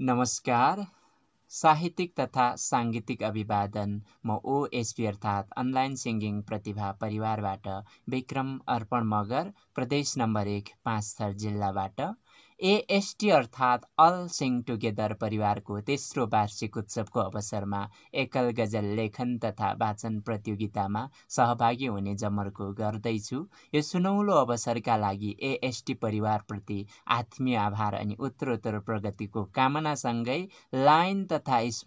नमस्कार साहित्यिक तथा साङ्गीतिक अभिवादन म ओएसपी अर्थात् अनलाइन सिङ्गिङ प्रतिभा परिवारबाट विक्रम अर्पण मगर प्रदेश नम्बर एक थर जिल्लाबाट एएसटी अर्थात् अल सिङ टुगेदर परिवारको तेस्रो वार्षिक उत्सवको अवसरमा एकल गजल लेखन तथा वाचन प्रतियोगितामा सहभागी हुने जमर्को गर्दैछु यो सुनौलो अवसरका लागि एएसटी परिवारप्रति आत्मीय आभार अनि उत्तरोत्तर प्रगतिको कामनासँगै लाइन तथा यस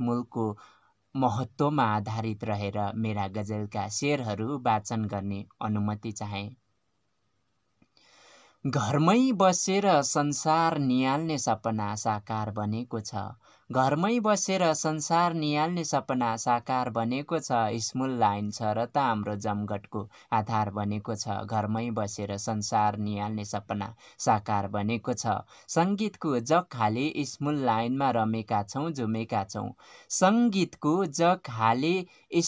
महत्त्वमा आधारित रहेर मेरा गजलका शेरहरू वाचन गर्ने अनुमति चाहेँ घरमै बसेर संसार निहाल्ने सपना साकार बनेको छ घरमै बसेर संसार निहाल्ने सपना साकार बनेको छ स्मुल लाइन छ र त हाम्रो जमघटको आधार बनेको छ घरमै बसेर संसार निहाल्ने सपना साकार बनेको छ सङ्गीतको जग हाले स्मुल लाइनमा रमेका छौँ झुमेका छौँ सङ्गीतको जग हाले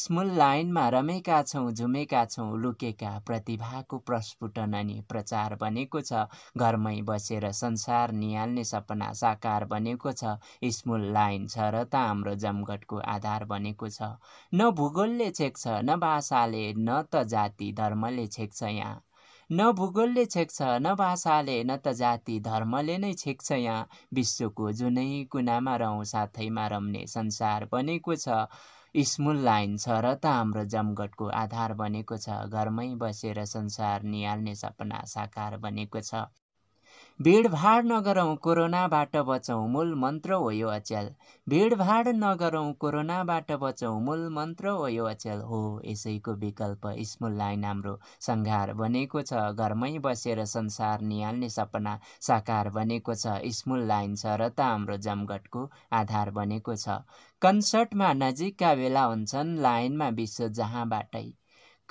स्मुल लाइनमा रमेका छौँ झुमेका छौँ लुकेका प्रतिभाको प्रस्फुटन अनि प्रचार बनेको छ घरमै बसेर संसार निहाल्ने सपना साकार बनेको छ स्मुल लाइन छ र त हाम्रो जमघटको आधार बनेको छ न भूगोलले छेक्छ न भाषाले न त जाति धर्मले छेक्छ यहाँ न भूगोलले छेक्छ न भाषाले न त जाति धर्मले नै छेक्छ यहाँ विश्वको जुनै कुनामा रहँ साथैमा रम्ने संसार बनेको छ स्मुल लाइन छ र त हाम्रो जमघटको आधार बनेको छ घरमै बसेर संसार निहाल्ने सपना साकार बनेको छ भिडभाड नगरौँ कोरोनाबाट बचौँ मूल मन्त्र हो यो अचेल भिडभाड नगरौँ कोरोनाबाट बचौँ मूल मन्त्र हो यो अचेल हो यसैको विकल्प लाइन हाम्रो सङ्घार बनेको छ घरमै बसेर संसार निहाल्ने सपना साकार बनेको छ स्मुल लाइन छ र त हाम्रो जमघटको आधार बनेको छ कन्सर्टमा नजिकका बेला हुन्छन् लाइनमा विश्व जहाँबाटै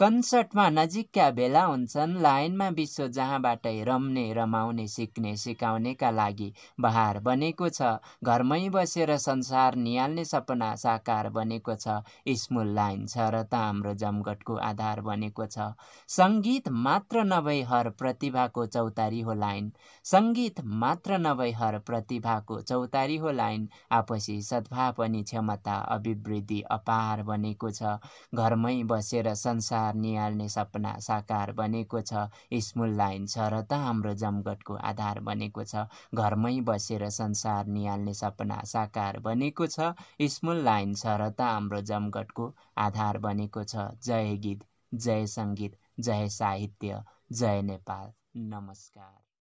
कन्सर्टमा नजिकका भेला हुन्छन् लाइनमा विश्व जहाँबाटै रम्ने रमाउने सिक्ने सिकाउनेका लागि बहार बनेको छ घरमै बसेर संसार निहाल्ने सपना साकार बनेको छ स्मुल लाइन छ र त हाम्रो जमघटको आधार बनेको छ सङ्गीत मात्र नभई हर प्रतिभाको चौतारी हो लाइन सङ्गीत मात्र नभई हर प्रतिभाको चौतारी हो लाइन आपसी सद्भाव अनि क्षमता अभिवृद्धि अपार बनेको छ घरमै बसेर संसार संसार निहाल्ने सपना साकार बनेको छ स्मुल लाइन छ र त हाम्रो जमघटको आधार बनेको छ घरमै बसेर संसार निहाल्ने सपना साकार बनेको छ स्मुल लाइन छ र त हाम्रो जमघटको आधार बनेको छ जय गीत जय सङ्गीत जय साहित्य जय नेपाल नमस्कार